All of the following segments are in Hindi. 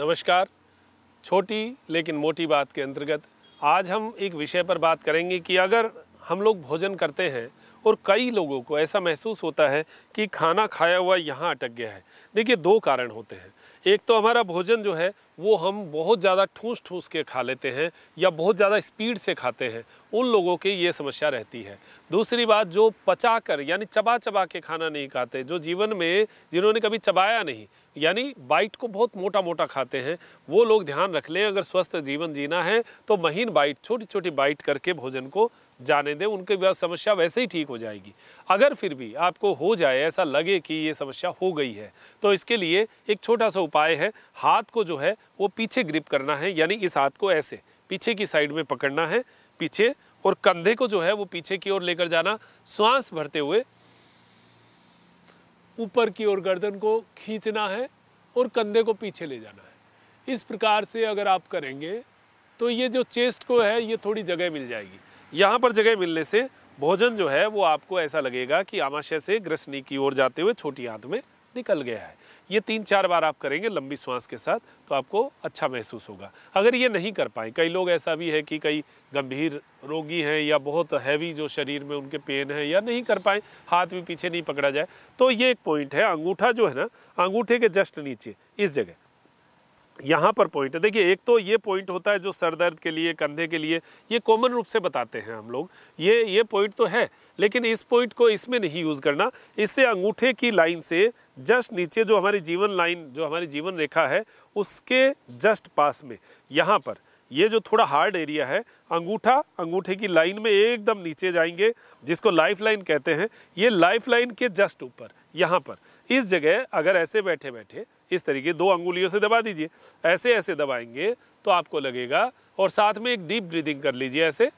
नमस्कार छोटी लेकिन मोटी बात के अंतर्गत आज हम एक विषय पर बात करेंगे कि अगर हम लोग भोजन करते हैं और कई लोगों को ऐसा महसूस होता है कि खाना खाया हुआ यहाँ अटक गया है देखिए दो कारण होते हैं एक तो हमारा भोजन जो है वो हम बहुत ज़्यादा ठूस ठूस के खा लेते हैं या बहुत ज़्यादा स्पीड से खाते हैं उन लोगों की ये समस्या रहती है दूसरी बात जो पचा कर यानी चबा चबा के खाना नहीं खाते जो जीवन में जिन्होंने कभी चबाया नहीं यानी बाइट को बहुत मोटा मोटा खाते हैं वो लोग ध्यान रख लें अगर स्वस्थ जीवन जीना है तो महीन बाइट छोटी छोटी बाइट करके भोजन को जाने दें उनकी समस्या वैसे ही ठीक हो जाएगी अगर फिर भी आपको हो जाए ऐसा लगे कि ये समस्या हो गई है तो इसके लिए एक छोटा सा उपाय है हाथ को जो है वो पीछे ग्रिप करना है यानी इस हाथ को ऐसे पीछे की साइड में पकड़ना है पीछे और कंधे को जो है वो पीछे की ओर लेकर जाना श्वास भरते हुए ऊपर की ओर गर्दन को खींचना है और कंधे को पीछे ले जाना है इस प्रकार से अगर आप करेंगे तो ये जो चेस्ट को है ये थोड़ी जगह मिल जाएगी यहाँ पर जगह मिलने से भोजन जो है वो आपको ऐसा लगेगा कि आमाशय से ग्रसनी की ओर जाते हुए छोटी आंत में निकल गया है ये तीन चार बार आप करेंगे लंबी सांस के साथ तो आपको अच्छा महसूस होगा अगर ये नहीं कर पाए कई लोग ऐसा भी है कि कई गंभीर रोगी हैं या बहुत हैवी जो शरीर में उनके पेन है या नहीं कर पाए हाथ भी पीछे नहीं पकड़ा जाए तो ये एक पॉइंट है अंगूठा जो है ना अंगूठे के जस्ट नीचे इस जगह यहाँ पर पॉइंट है देखिए एक तो ये पॉइंट होता है जो सर दर्द के लिए कंधे के लिए ये कॉमन रूप से बताते हैं हम लोग ये ये पॉइंट तो है लेकिन इस पॉइंट को इसमें नहीं यूज़ करना इससे अंगूठे की लाइन से जस्ट नीचे जो हमारी जीवन लाइन जो हमारी जीवन रेखा है उसके जस्ट पास में यहाँ पर ये जो थोड़ा हार्ड एरिया है अंगूठा अंगूठे की लाइन में एकदम नीचे जाएंगे जिसको लाइफ लाइन कहते हैं ये लाइफ लाइन के जस्ट ऊपर यहाँ पर इस जगह अगर ऐसे बैठे बैठे इस तरीके दो अंगुलियों से दबा दीजिए ऐसे ऐसे दबाएंगे तो आपको लगेगा और साथ में एक डीप ब्रीदिंग कर लीजिए ऐसे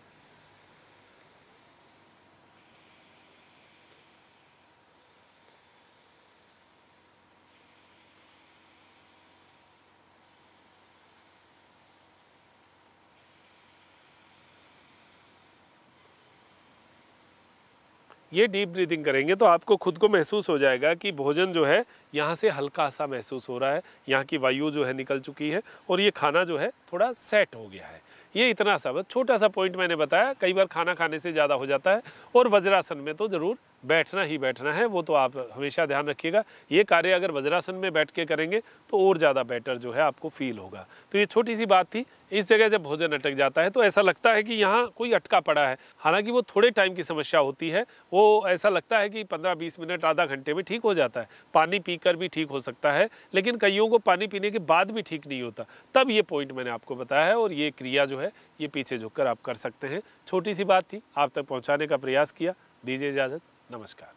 ये डीप ब्रीदिंग करेंगे तो आपको खुद को महसूस हो जाएगा कि भोजन जो है यहाँ से हल्का सा महसूस हो रहा है यहाँ की वायु जो है निकल चुकी है और ये खाना जो है थोड़ा सेट हो गया है ये इतना सा छोटा सा पॉइंट मैंने बताया कई बार खाना खाने से ज़्यादा हो जाता है और वज्रासन में तो ज़रूर बैठना ही बैठना है वो तो आप हमेशा ध्यान रखिएगा ये कार्य अगर वज्रासन में बैठ के करेंगे तो और ज़्यादा बेटर जो है आपको फील होगा तो ये छोटी सी बात थी इस जगह जब भोजन अटक जाता है तो ऐसा लगता है कि यहाँ कोई अटका पड़ा है हालांकि वो थोड़े टाइम की समस्या होती है वो ऐसा लगता है कि पंद्रह बीस मिनट आधा घंटे में ठीक हो जाता है पानी पी भी ठीक हो सकता है लेकिन कईयों को पानी पीने के बाद भी ठीक नहीं होता तब ये पॉइंट मैंने आपको बताया है और ये क्रिया जो है ये पीछे झुक आप कर सकते हैं छोटी सी बात थी आप तक पहुँचाने का प्रयास किया दीजिए इजाज़त Namaskar.